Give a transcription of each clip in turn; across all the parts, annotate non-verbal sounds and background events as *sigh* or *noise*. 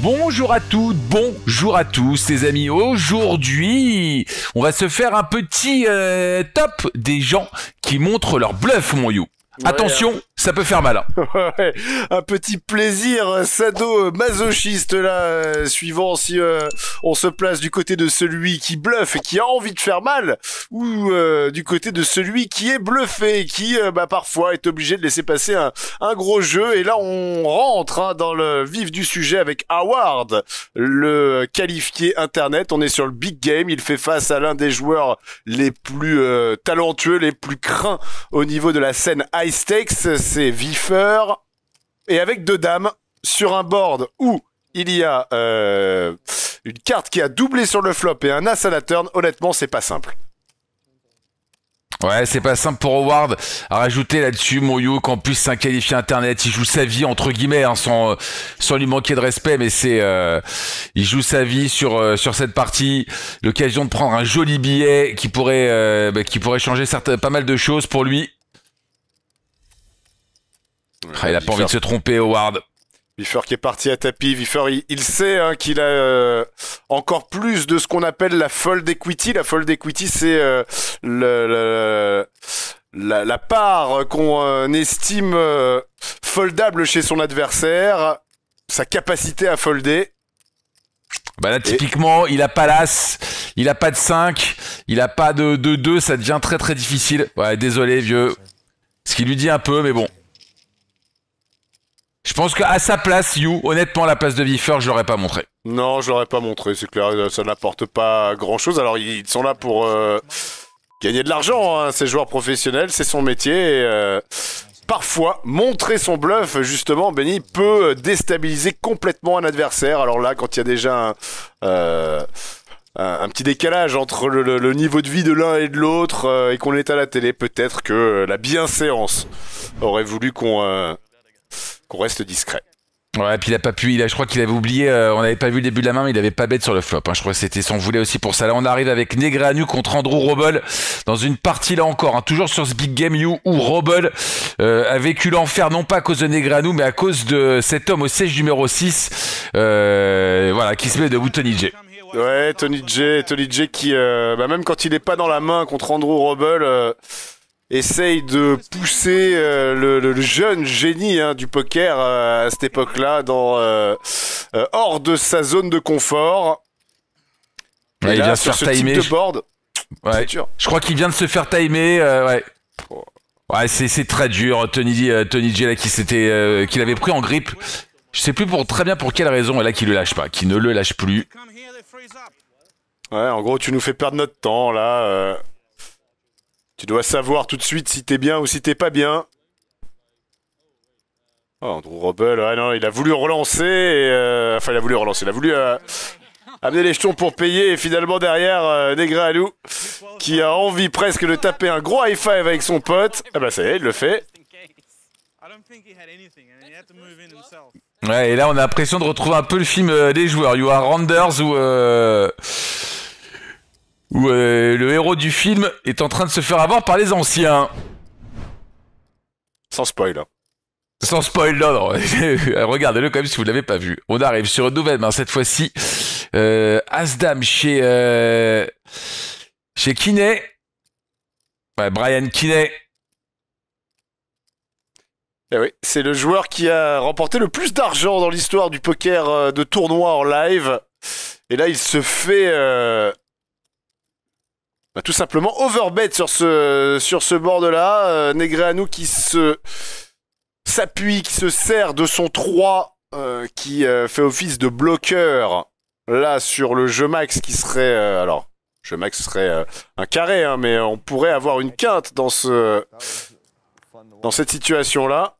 Bonjour à toutes, bonjour à tous les amis. Aujourd'hui, on va se faire un petit euh, top des gens qui montrent leur bluff, mon you. Attention, hein ça peut faire mal. Hein. *laughs* un petit plaisir euh, sado-masochiste là, euh, suivant si euh, on se place du côté de celui qui bluffe et qui a envie de faire mal, ou du côté de celui qui est bluffé, qui bah, parfois est obligé de laisser passer un, un gros jeu. Et là, on rentre hein, dans le vif du sujet avec Howard, le qualifié Internet. On est sur le big game, il fait face à l'un des joueurs les plus talentueux, les plus craints au niveau de la scène high stakes c'est Viffer Et avec deux dames, sur un board où il y a euh, une carte qui a doublé sur le flop et un as à la turn, honnêtement, c'est pas simple. Ouais, c'est pas simple pour Howard. rajouter là-dessus, Moyo, qu'en plus c'est un qualifié internet, il joue sa vie entre guillemets, hein, sans lui manquer de respect, mais c'est euh, il joue sa vie sur euh, sur cette partie. L'occasion de prendre un joli billet qui pourrait bah, qui pourrait changer pas mal de choses pour lui ah, il a pas envie de se tromper, Howard. Biffer qui est parti à tapis. Biffer, il, sait hein, qu'il a euh, encore plus de ce qu'on appelle la fold equity. La fold equity, c'est euh, la, part qu'on euh, estime foldable chez son adversaire, sa capacité à folder. Bah là, typiquement, il a pas l'as, il a pas de 5, il a pas de 2-2, ça devient très très difficile. Ouais, désolé, vieux. Ce qui lui dit un peu, mais bon. Je pense qu'à sa place, You, honnêtement, la place de Viffer, je l'aurais pas montré. Non, je l'aurais pas montré, c'est clair, euh, ça n'apporte pas grand chose. Alors, ils sont là pour euh, gagner de l'argent, hein, ces joueurs professionnels, c'est son métier. Euh, parfois, montrer son bluff, justement, Benny, peut déstabiliser complètement un adversaire. Alors là, quand il y a déjà un. petit décalage entre le, niveau de vie de l'un et de l'autre et qu'on est à la télé, peut-être que la bienséance aurait voulu qu'on qu'on reste discret. Ouais, et puis il a pas pu, il a, je crois qu'il avait oublié, euh, on n'avait pas vu le début de la main, mais il avait pas bête sur le flop. Hein. je crois que c'était son voulait aussi pour ça. Là, on arrive avec Negranu contre Andrew Roble dans une partie là encore, hein. toujours sur ce Big Game You où Roble euh, a vécu l'enfer, non pas à cause de Negranu, mais à cause de cet homme au siège numéro 6, euh, voilà, qui se met debout Tony J. Ouais, Tony J, Tony J qui, bah, même quand il n'est pas dans la main contre Andrew Roble essaye de pousser euh, le, jeune génie hein, du poker euh, à cette époque-là dans euh, hors de sa zone de confort. il vient sur se faire timer. Type de board, Je crois qu'il vient de se faire timer. ouais. ouais c'est très dur. Tony, Tony G, là, qui s'était, qui avait pris en grippe. Je sais plus pour très bien pour quelle raison. Et là, qui le lâche pas, qui ne le lâche plus. Ouais, en gros, tu nous fais perdre notre temps là. Tu dois savoir tout de suite si t'es bien ou si t'es pas bien. Oh, Andrew Robel, ah non, il a voulu relancer, euh, enfin il a voulu relancer, il a voulu euh, amener les jetons pour payer, et finalement derrière, euh, Negralou, qui a envie presque de taper un gros high five avec son pote. Ah bah ça y est, il le fait. Ouais, et là on a l'impression de retrouver un peu le film euh, des joueurs, You Are Randers ou où le héros du film est en train de se faire avoir par les anciens. Sans spoil. Hein. Sans spoil, *laughs* regardez-le quand même si vous ne l'avez pas vu. On arrive sur une nouvelle cette fois-ci. Euh, Asdam chez, euh, chez Kiné. Ouais, Brian Kiné. Eh oui, c'est le joueur qui a remporté le plus d'argent dans l'histoire du poker euh, de tournoi en live. Et là, il se fait bah, tout simplement overbet sur ce, sur ce board-là. Euh, Negreanu qui se s'appuie, qui se sert de son 3, euh, qui euh, fait office de bloqueur là sur le jeu max qui serait... alors, jeu max serait un carré, hein, mais on pourrait avoir une quinte dans, ce, dans cette situation-là.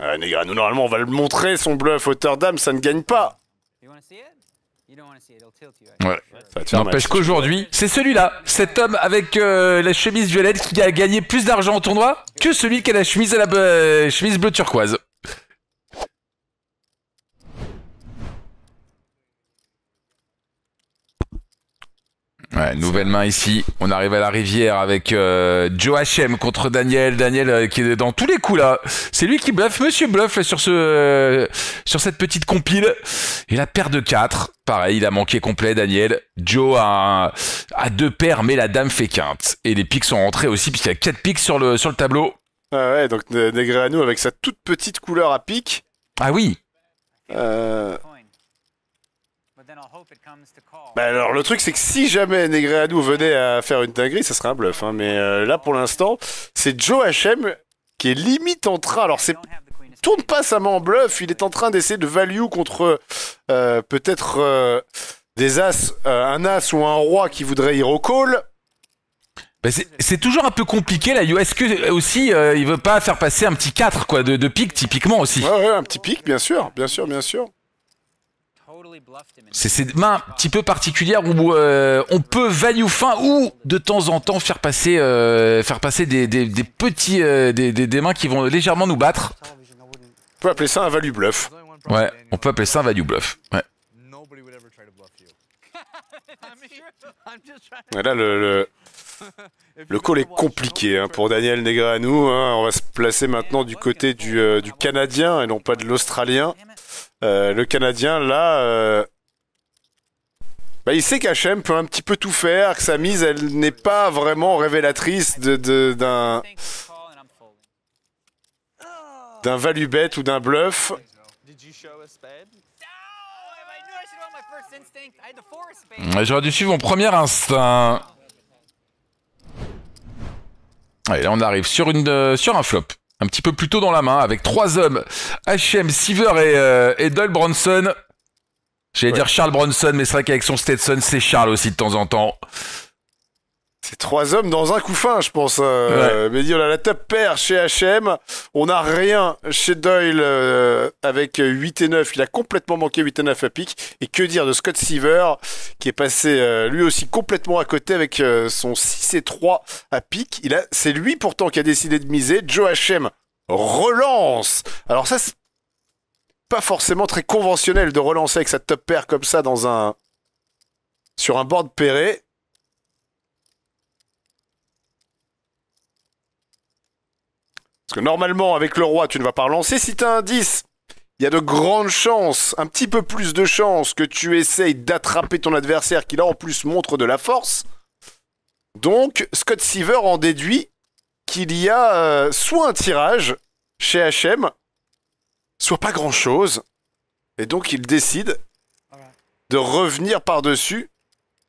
Euh, normalement, on va le montrer, son bluff, hauteur d'âme, ça ne gagne pas. Ouais. n'empêche qu'aujourd'hui, c'est celui-là, cet homme avec euh, la chemise violette qui a gagné plus d'argent au tournoi que celui qui a la chemise, à la, chemise bleu turquoise. nouvelle main ici. On arrive à la rivière avec euh, Joe HM contre Daniel. Daniel euh, qui est dans tous les coups là. C'est lui qui bluffe, Monsieur bluffe sur, ce, euh, sur cette petite compile. Et la paire de 4. Pareil, il a manqué complet Daniel. Joe a, a deux paires mais la dame fait quinte. Et les pics sont rentrés aussi puisqu'il y a 4 piques sur le, sur le tableau. Ah ouais, donc Negreanu avec sa toute petite couleur à pic Ah oui. Euh... Bah alors le truc c'est que si jamais Negreanu venait à faire une dinguerie, ça serait un bluff. Hein. mais euh, là pour l'instant, c'est Joe HM qui est limite en train. Alors c'est tourne pas sa main en bluff, il est en train d'essayer de value contre euh, peut-être euh, des as, un as ou un roi qui voudrait y au call bah, c'est toujours un peu compliqué là. Est-ce que aussi il veut pas faire passer un petit 4 quoi de, de pique typiquement aussi un petit pique bien sûr, bien sûr, bien sûr. C'est ces mains un petit peu particulières où euh, on peut value fin ou de temps en temps faire passer, euh, faire passer des, petits euh, des, mains qui vont légèrement nous battre. On peut appeler ça un value bluff. Ouais, on peut appeler ça un value bluff. Ouais. *laughs* le, le, le, call est compliqué hein, pour Daniel Negreanu hein. on va se placer maintenant du côté du, du Canadien et non pas de l'Australien. Euh, le Canadien, là, euh, bah, il sait qu'HM peut un petit peu tout faire, que sa mise, elle n'est pas vraiment révélatrice d'un... De, d'un d'un bet ou d'un bluff. J'aurais dû suivre mon premier instinct. Allez, là on arrive sur, une, euh, sur un flop un petit peu plus tôt dans la main avec trois hommes, H.M. Seaver et, euh, Bronson. J'allais dire Charles Bronson, mais c'est vrai qu'avec son Stetson, c'est Charles aussi de temps en temps. C'est trois hommes dans un couffin, je pense. Euh, mais dis oh la top pair chez HM. On n'a rien chez Doyle euh, avec 8 et 9. Il a complètement manqué 8 et 9 à pic. Et que dire de Scott Seaver, qui est passé euh, lui aussi complètement à côté avec son 6 et 3 à pic. c'est lui pourtant qui a décidé de miser. Joe HM relance. Alors ça, c'est pas forcément très conventionnel de relancer avec sa top pair comme ça dans un sur un board pairé. Parce que normalement, avec le roi, tu ne vas pas relancer. Si tu as un 10, il y a de grandes chances, un petit peu plus de chances que tu essayes d'attraper ton adversaire qui là en plus montre de la force. Donc, Scott Seaver en déduit qu'il y a euh, soit un tirage chez HM, soit pas grand chose. Et donc, il décide de revenir par-dessus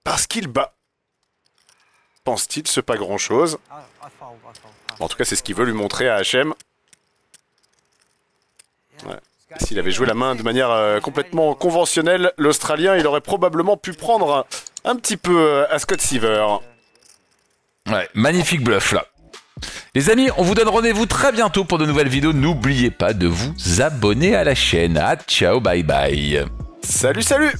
parce qu'il bat pense-t-il, ce pas grand-chose. En tout cas, c'est ce qu'il veut lui montrer à HM. S'il avait joué la main de manière euh, complètement conventionnelle, l'Australien, il aurait probablement pu prendre un, petit peu euh, à Scott Seaver. Ouais, magnifique bluff là. Les amis, on vous donne rendez-vous très bientôt pour de nouvelles vidéos. N'oubliez pas de vous abonner à la chaîne. Ah, ciao, bye bye. Salut, salut